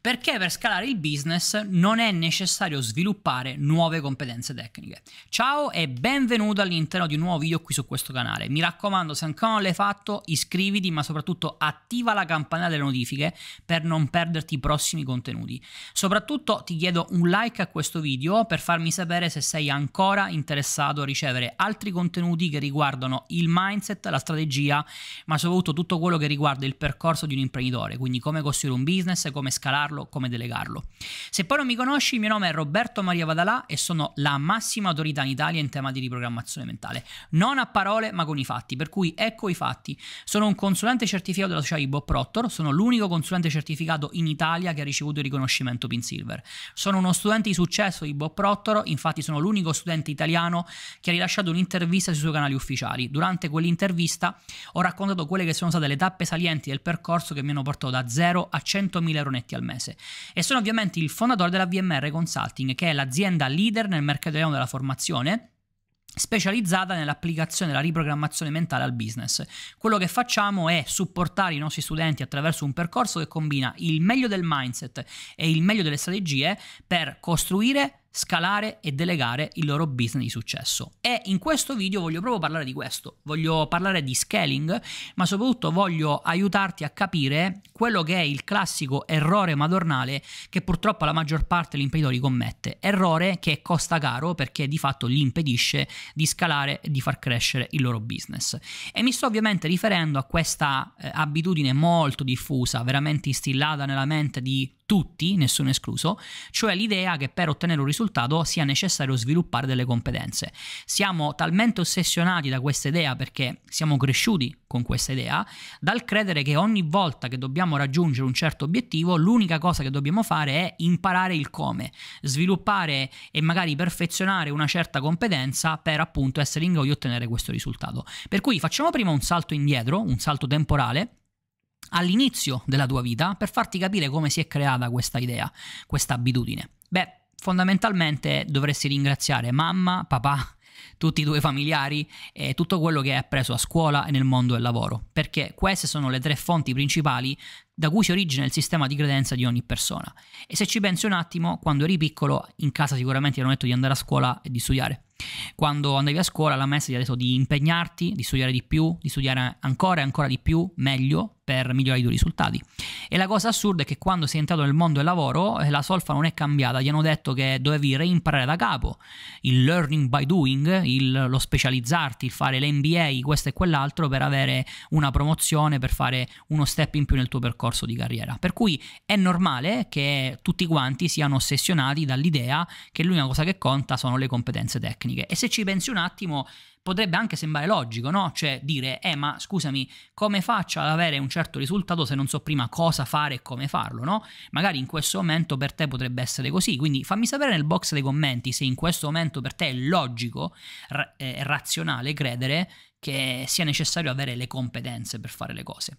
perché per scalare il business non è necessario sviluppare nuove competenze tecniche. Ciao e benvenuto all'interno di un nuovo video qui su questo canale. Mi raccomando, se ancora non l'hai fatto, iscriviti, ma soprattutto attiva la campanella delle notifiche per non perderti i prossimi contenuti. Soprattutto ti chiedo un like a questo video per farmi sapere se sei ancora interessato a ricevere altri contenuti che riguardano il mindset, la strategia, ma soprattutto tutto quello che riguarda il percorso di un imprenditore, quindi come costruire un business, come scalarlo delegarlo, come delegarlo. Se poi non mi conosci, il mio nome è Roberto Maria Vadalà e sono la massima autorità in Italia in tema di riprogrammazione mentale. Non a parole, ma con i fatti. Per cui ecco i fatti. Sono un consulente certificato della società di Bob Proctor, sono l'unico consulente certificato in Italia che ha ricevuto il riconoscimento Pin Silver. Sono uno studente di successo di Bob Proctor, infatti sono l'unico studente italiano che ha rilasciato un'intervista sui suoi canali ufficiali. Durante quell'intervista ho raccontato quelle che sono state le tappe salienti del percorso che mi hanno portato da 0 a 100.000 euro netti al mese mese e sono ovviamente il fondatore della VMR Consulting, che è l'azienda leader nel mercato italiano della formazione specializzata nell'applicazione della riprogrammazione mentale al business. Quello che facciamo è supportare i nostri studenti attraverso un percorso che combina il meglio del mindset e il meglio delle strategie per costruire scalare e delegare il loro business di successo. E in questo video voglio proprio parlare di questo, voglio parlare di scaling, ma soprattutto voglio aiutarti a capire quello che è il classico errore madornale che purtroppo la maggior parte degli imprenditori commette, errore che costa caro perché di fatto gli impedisce di scalare e di far crescere il loro business. E mi sto ovviamente riferendo a questa eh, abitudine molto diffusa, veramente instillata nella mente di tutti, nessuno escluso, cioè l'idea che per ottenere un risultato sia necessario sviluppare delle competenze. Siamo talmente ossessionati da questa idea perché siamo cresciuti con questa idea, dal credere che ogni volta che dobbiamo raggiungere un certo obiettivo, l'unica cosa che dobbiamo fare è imparare il come, sviluppare e magari perfezionare una certa competenza per appunto essere in grado di ottenere questo risultato. Per cui facciamo prima un salto indietro, un salto temporale all'inizio della tua vita per farti capire come si è creata questa idea, questa abitudine? Beh, fondamentalmente dovresti ringraziare mamma, papà, tutti i tuoi familiari e tutto quello che hai appreso a scuola e nel mondo del lavoro, perché queste sono le tre fonti principali da cui si origina il sistema di credenza di ogni persona. E se ci pensi un attimo, quando eri piccolo in casa sicuramente ti hanno detto di andare a scuola e di studiare. Quando andavi a scuola la messa ti ha detto di impegnarti, di studiare di più, di studiare ancora e ancora di più, meglio, per migliorare i tuoi risultati. E la cosa assurda è che quando sei entrato nel mondo del lavoro eh, la solfa non è cambiata, gli hanno detto che dovevi reimparare da capo il learning by doing, il, lo specializzarti, il fare l'MBA, questo e quell'altro per avere una promozione, per fare uno step in più nel tuo percorso di carriera. Per cui è normale che tutti quanti siano ossessionati dall'idea che l'unica cosa che conta sono le competenze tecniche. E se ci pensi un attimo, potrebbe anche sembrare logico, no? Cioè dire, eh ma scusami, come faccio ad avere un certo risultato se non so prima cosa fare e come farlo, no? Magari in questo momento per te potrebbe essere così, quindi fammi sapere nel box dei commenti se in questo momento per te è logico, e eh, razionale credere che sia necessario avere le competenze per fare le cose.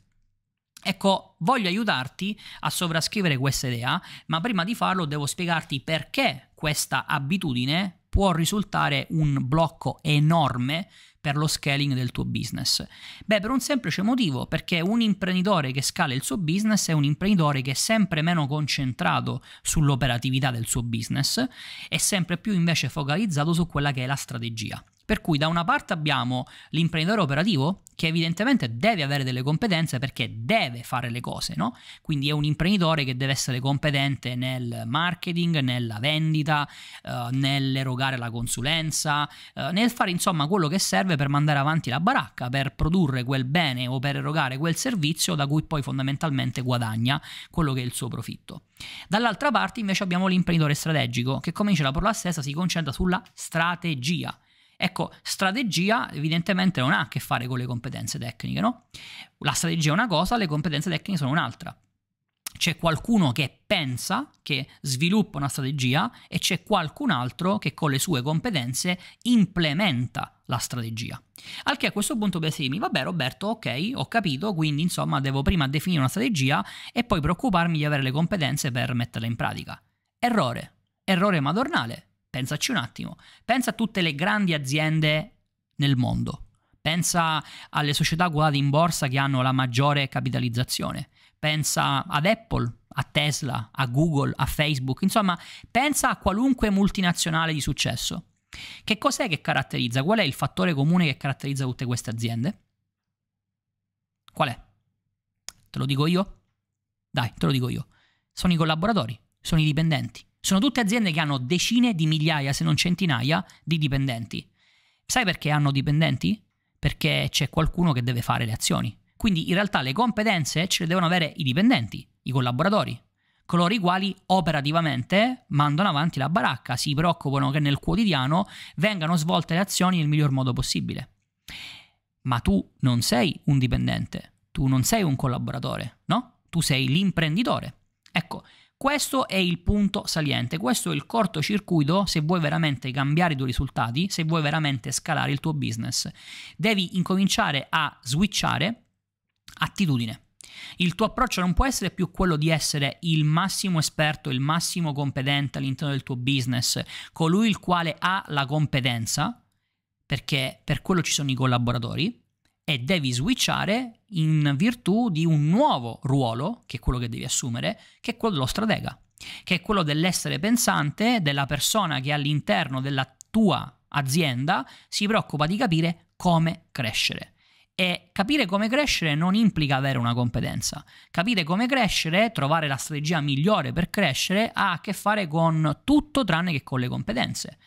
Ecco, voglio aiutarti a sovrascrivere questa idea, ma prima di farlo devo spiegarti perché questa abitudine può risultare un blocco enorme per lo scaling del tuo business? Beh, per un semplice motivo, perché un imprenditore che scala il suo business è un imprenditore che è sempre meno concentrato sull'operatività del suo business e sempre più invece focalizzato su quella che è la strategia. Per cui da una parte abbiamo l'imprenditore operativo che evidentemente deve avere delle competenze perché deve fare le cose, no? Quindi è un imprenditore che deve essere competente nel marketing, nella vendita, eh, nell'erogare la consulenza, eh, nel fare insomma quello che serve per mandare avanti la baracca, per produrre quel bene o per erogare quel servizio da cui poi fondamentalmente guadagna quello che è il suo profitto. Dall'altra parte invece abbiamo l'imprenditore strategico che come dice la parola stessa si concentra sulla strategia Ecco, strategia evidentemente non ha a che fare con le competenze tecniche, no? La strategia è una cosa, le competenze tecniche sono un'altra. C'è qualcuno che pensa, che sviluppa una strategia e c'è qualcun altro che con le sue competenze implementa la strategia. Al che a questo punto per vabbè Roberto, ok, ho capito, quindi insomma devo prima definire una strategia e poi preoccuparmi di avere le competenze per metterla in pratica. Errore, errore madornale, Pensaci un attimo, pensa a tutte le grandi aziende nel mondo, pensa alle società quotate in borsa che hanno la maggiore capitalizzazione, pensa ad Apple, a Tesla, a Google, a Facebook, insomma, pensa a qualunque multinazionale di successo. Che cos'è che caratterizza? Qual è il fattore comune che caratterizza tutte queste aziende? Qual è? Te lo dico io? Dai, te lo dico io. Sono i collaboratori, sono i dipendenti. Sono tutte aziende che hanno decine di migliaia, se non centinaia, di dipendenti. Sai perché hanno dipendenti? Perché c'è qualcuno che deve fare le azioni. Quindi in realtà le competenze ce le devono avere i dipendenti, i collaboratori, coloro i quali operativamente mandano avanti la baracca, si preoccupano che nel quotidiano vengano svolte le azioni nel miglior modo possibile. Ma tu non sei un dipendente, tu non sei un collaboratore, no? Tu sei l'imprenditore. Ecco, questo è il punto saliente, questo è il cortocircuito se vuoi veramente cambiare i tuoi risultati, se vuoi veramente scalare il tuo business. Devi incominciare a switchare attitudine. Il tuo approccio non può essere più quello di essere il massimo esperto, il massimo competente all'interno del tuo business, colui il quale ha la competenza, perché per quello ci sono i collaboratori, e devi switchare in virtù di un nuovo ruolo, che è quello che devi assumere, che è quello dello stratega, che è quello dell'essere pensante, della persona che all'interno della tua azienda si preoccupa di capire come crescere. E capire come crescere non implica avere una competenza. Capire come crescere, trovare la strategia migliore per crescere, ha a che fare con tutto tranne che con le competenze.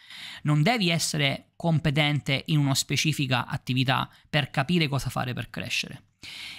Non devi essere competente in una specifica attività per capire cosa fare per crescere.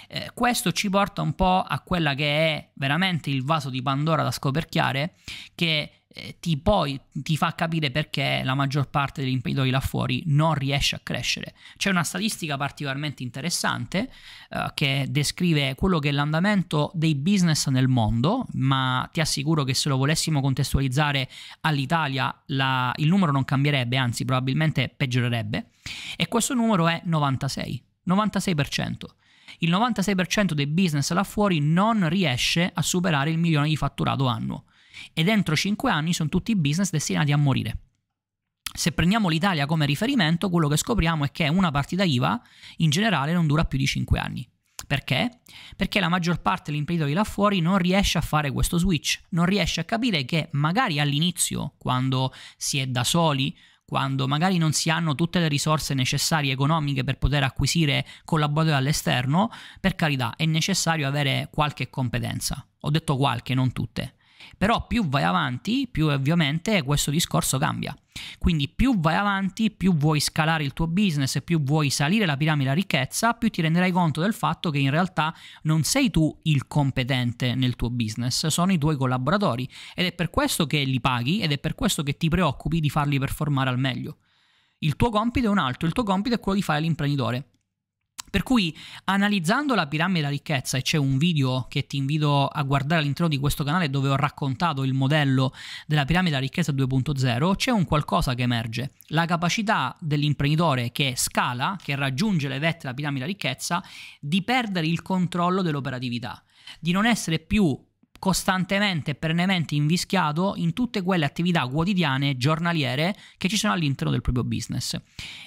Eh, questo ci porta un po' a quella che è veramente il vaso di Pandora da scoperchiare, che eh, ti, poi ti fa capire perché la maggior parte degli imprenditori là fuori non riesce a crescere. C'è una statistica particolarmente interessante eh, che descrive quello che è l'andamento dei business nel mondo, ma ti assicuro che se lo volessimo contestualizzare all'Italia la, il numero non cambierebbe, anzi probabilmente peggiorerebbe, e questo numero è 96, 96% il 96% dei business là fuori non riesce a superare il milione di fatturato annuo e dentro 5 anni sono tutti business destinati a morire. Se prendiamo l'Italia come riferimento, quello che scopriamo è che una partita IVA in generale non dura più di 5 anni. Perché? Perché la maggior parte degli imprenditori là fuori non riesce a fare questo switch, non riesce a capire che magari all'inizio, quando si è da soli, quando magari non si hanno tutte le risorse necessarie economiche per poter acquisire collaboratori all'esterno, per carità è necessario avere qualche competenza. Ho detto qualche, non tutte. Però più vai avanti, più ovviamente questo discorso cambia. Quindi più vai avanti, più vuoi scalare il tuo business, e più vuoi salire la piramide della ricchezza, più ti renderai conto del fatto che in realtà non sei tu il competente nel tuo business, sono i tuoi collaboratori ed è per questo che li paghi ed è per questo che ti preoccupi di farli performare al meglio. Il tuo compito è un altro, il tuo compito è quello di fare l'imprenditore. Per cui analizzando la piramide della ricchezza, e c'è un video che ti invito a guardare all'interno di questo canale dove ho raccontato il modello della piramide della ricchezza 2.0, c'è un qualcosa che emerge, la capacità dell'imprenditore che scala, che raggiunge le vette della piramide della ricchezza, di perdere il controllo dell'operatività, di non essere più costantemente e perennemente invischiato in tutte quelle attività quotidiane, giornaliere che ci sono all'interno del proprio business.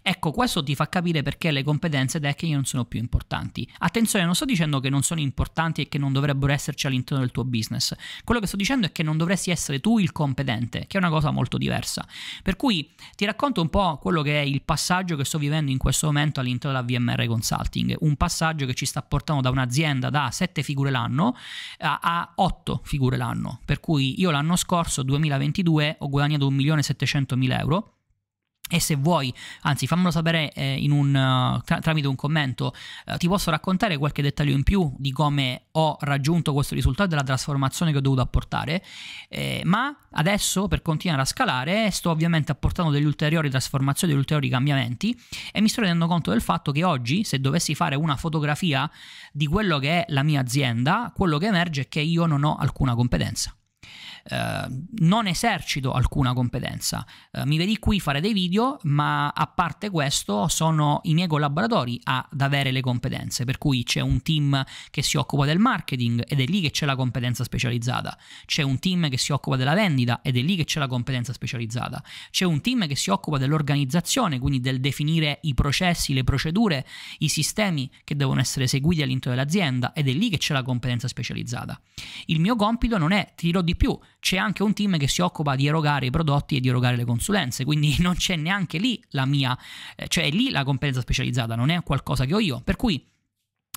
Ecco, questo ti fa capire perché le competenze tecniche non sono più importanti. Attenzione, non sto dicendo che non sono importanti e che non dovrebbero esserci all'interno del tuo business. Quello che sto dicendo è che non dovresti essere tu il competente, che è una cosa molto diversa. Per cui ti racconto un po' quello che è il passaggio che sto vivendo in questo momento all'interno della VMR Consulting, un passaggio che ci sta portando da un'azienda da 7 figure l'anno a 8 8 figure l'anno, per cui io l'anno scorso, 2022, ho guadagnato 1.700.000 euro e se vuoi, anzi fammelo sapere eh, un, eh, tra, tramite un commento, eh, ti posso raccontare qualche dettaglio in più di come ho raggiunto questo risultato e della trasformazione che ho dovuto apportare, eh, ma adesso per continuare a scalare sto ovviamente apportando delle ulteriori trasformazioni, degli ulteriori cambiamenti e mi sto rendendo conto del fatto che oggi se dovessi fare una fotografia di quello che è la mia azienda, quello che emerge è che io non ho alcuna competenza. Ehm, non esercito alcuna competenza. Eh, mi vedi qui fare dei video, ma a parte questo sono i miei collaboratori ad avere le competenze, per cui c'è un team che si occupa del marketing ed è lì che c'è la competenza specializzata, c'è un team che si occupa della vendita ed è lì che c'è la competenza specializzata, c'è un team che si occupa dell'organizzazione, quindi del definire i processi, le procedure, i sistemi che devono essere seguiti all'interno dell'azienda ed è lì che c'è la competenza specializzata. Il mio compito non è, ti dirò di più, c'è anche un team che si occupa di erogare i prodotti e di erogare le consulenze, quindi non c'è neanche lì la mia, eh, cioè lì la competenza specializzata, non è qualcosa che ho io, per cui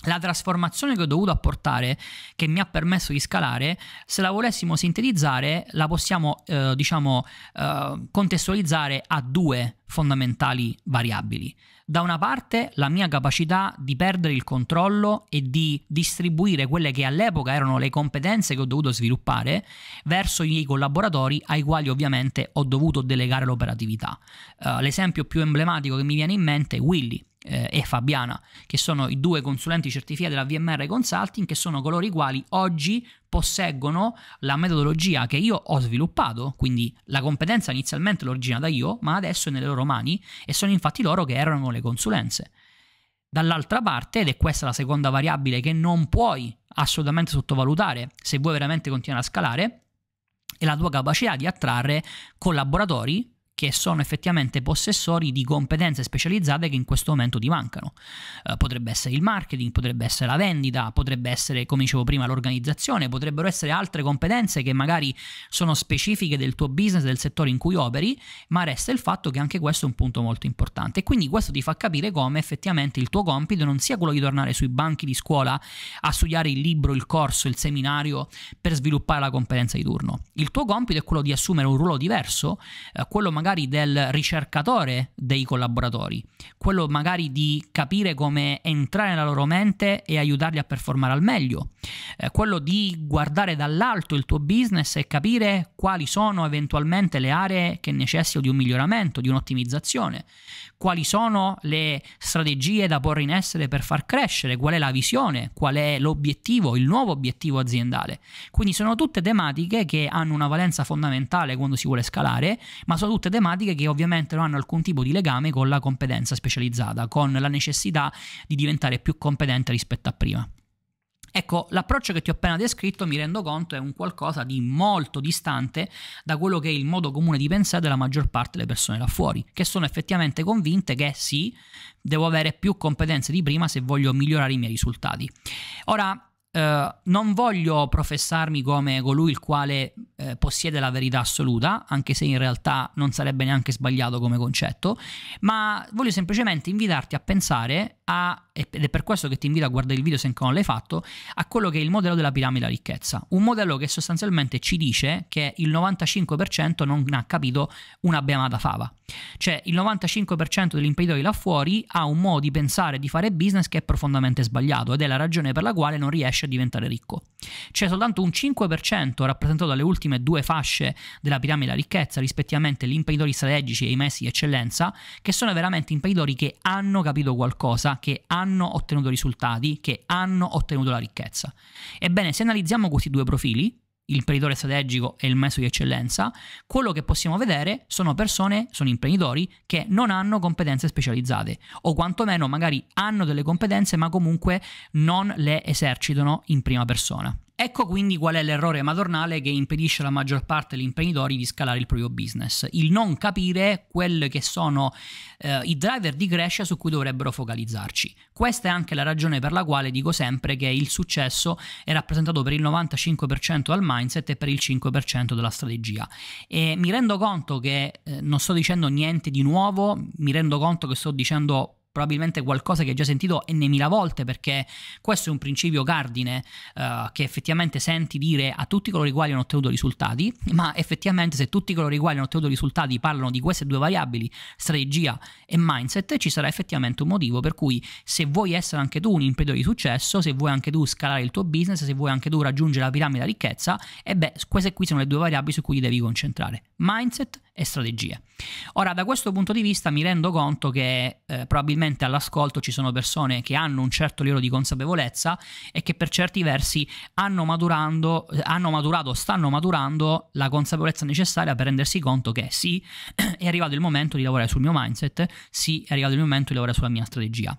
la trasformazione che ho dovuto apportare, che mi ha permesso di scalare, se la volessimo sintetizzare, la possiamo, eh, diciamo, eh, contestualizzare a due fondamentali variabili. Da una parte la mia capacità di perdere il controllo e di distribuire quelle che all'epoca erano le competenze che ho dovuto sviluppare verso i collaboratori ai quali ovviamente ho dovuto delegare l'operatività. Uh, l'esempio più emblematico che mi viene in mente è Willy eh, e Fabiana, che sono i due consulenti certificati della VMR Consulting, che sono coloro i quali oggi posseggono la metodologia che io ho sviluppato, quindi la competenza inizialmente l'ho originata io, ma adesso è nelle loro mani e sono infatti loro che erano le consulenze. Dall'altra parte, ed è questa la seconda variabile che non puoi assolutamente sottovalutare se vuoi veramente continuare a scalare, è la tua capacità di attrarre collaboratori che sono effettivamente possessori di competenze specializzate che in questo momento ti mancano. Eh, potrebbe essere il marketing, potrebbe essere la vendita, potrebbe essere, come dicevo prima, l'organizzazione, potrebbero essere altre competenze che magari sono specifiche del tuo business, del settore in cui operi, ma resta il fatto che anche questo è un punto molto importante. E quindi questo ti fa capire come effettivamente il tuo compito non sia quello di tornare sui banchi di scuola a studiare il libro, il corso, il seminario per sviluppare la competenza di turno. Il tuo compito è quello di assumere un ruolo diverso, eh, quello magari magari del ricercatore dei collaboratori, quello magari di capire come entrare nella loro mente e aiutarli a performare al meglio, eh, quello di guardare dall'alto il tuo business e capire quali sono eventualmente le aree che necessitano di un miglioramento, di un'ottimizzazione, quali sono le strategie da porre in essere per far crescere, qual è la visione, qual è l'obiettivo, il nuovo obiettivo aziendale. Quindi sono tutte tematiche che hanno una valenza fondamentale quando si vuole scalare, ma sono tutte tematiche problematiche che ovviamente non hanno alcun tipo di legame con la competenza specializzata, con la necessità di diventare più competente rispetto a prima. Ecco, l'approccio che ti ho appena descritto, mi rendo conto, è un qualcosa di molto distante da quello che è il modo comune di pensare della maggior parte delle persone là fuori, che sono effettivamente convinte che sì, devo avere più competenze di prima se voglio migliorare i miei risultati. Ora, eh, non voglio professarmi come colui il quale eh, possiede la verità assoluta, anche se in realtà non sarebbe neanche sbagliato come concetto, ma voglio semplicemente invitarti a pensare a, ed è per questo che ti invito a guardare il video se ancora non l'hai fatto, a quello che è il modello della piramide della ricchezza, un modello che sostanzialmente ci dice che il 95% non ha capito una beamata fava, cioè il 95% degli imprenditori là fuori ha un modo di pensare e di fare business che è profondamente sbagliato ed è la ragione per la quale non riesce riesce a diventare ricco. C'è soltanto un 5% rappresentato dalle ultime due fasce della piramide della ricchezza, rispettivamente gli imprenditori strategici e i messi di eccellenza, che sono veramente imprenditori che hanno capito qualcosa, che hanno ottenuto risultati, che hanno ottenuto la ricchezza. Ebbene, se analizziamo questi due profili, il preditore strategico e il maestro di eccellenza, quello che possiamo vedere sono persone, sono imprenditori che non hanno competenze specializzate o quantomeno magari hanno delle competenze ma comunque non le esercitano in prima persona. Ecco quindi qual è l'errore madornale che impedisce alla maggior parte degli imprenditori di scalare il proprio business, il non capire quelli che sono eh, i driver di crescita su cui dovrebbero focalizzarci. Questa è anche la ragione per la quale dico sempre che il successo è rappresentato per il 95% dal mindset e per il 5% dalla strategia. E mi rendo conto che eh, non sto dicendo niente di nuovo, mi rendo conto che sto dicendo probabilmente qualcosa che hai già sentito n volte perché questo è un principio cardine uh, che effettivamente senti dire a tutti coloro i quali hanno ottenuto risultati, ma effettivamente se tutti coloro i quali hanno ottenuto risultati parlano di queste due variabili, strategia e mindset, ci sarà effettivamente un motivo per cui se vuoi essere anche tu un imprenditore di successo, se vuoi anche tu scalare il tuo business, se vuoi anche tu raggiungere la piramide della ricchezza, e eh beh, queste qui sono le due variabili su cui devi concentrare, mindset e strategia. Ora, da questo punto di vista mi rendo conto che eh, probabilmente probabilmente all'ascolto ci sono persone che hanno un certo livello di consapevolezza e che per certi versi hanno, maturando, hanno maturato, stanno maturando la consapevolezza necessaria per rendersi conto che sì, è arrivato il momento di lavorare sul mio mindset, sì, è arrivato il momento di lavorare sulla mia strategia.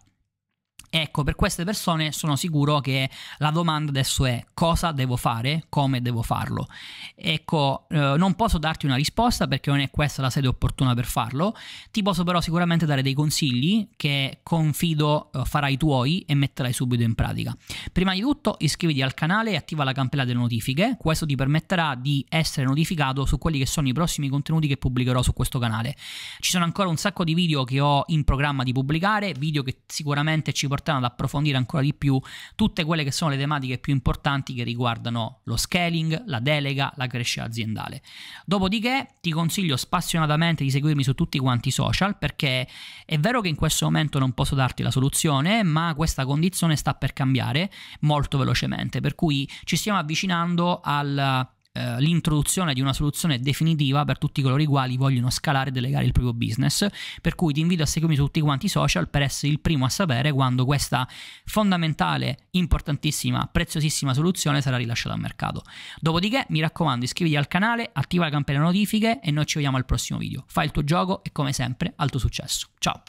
Ecco, per queste persone sono sicuro che la domanda adesso è cosa devo fare, come devo farlo. Ecco, eh, non posso darti una risposta perché non è questa la sede opportuna per farlo, ti posso però sicuramente dare dei consigli che confido eh, farai tuoi e metterai subito in pratica. Prima di tutto iscriviti al canale e attiva la campanella delle notifiche, questo ti permetterà di essere notificato su quelli che sono i prossimi contenuti che pubblicherò su questo canale. Ci sono ancora un sacco di video che ho in programma di pubblicare, video che sicuramente ci porteranno portano ad approfondire ancora di più tutte quelle che sono le tematiche più importanti che riguardano lo scaling, la delega, la crescita aziendale. Dopodiché ti consiglio spassionatamente di seguirmi su tutti quanti i social perché è vero che in questo momento non posso darti la soluzione, ma questa condizione sta per cambiare molto velocemente, per cui ci stiamo avvicinando al eh, l'introduzione di una soluzione definitiva per tutti coloro i quali vogliono scalare e delegare il proprio business, per cui ti invito a seguirmi su tutti quanti i social per essere il primo a sapere quando questa fondamentale, importantissima, preziosissima soluzione sarà rilasciata al mercato. Dopodiché mi raccomando iscriviti al canale, attiva la campanella notifiche e noi ci vediamo al prossimo video. Fai il tuo gioco e come sempre alto successo. Ciao!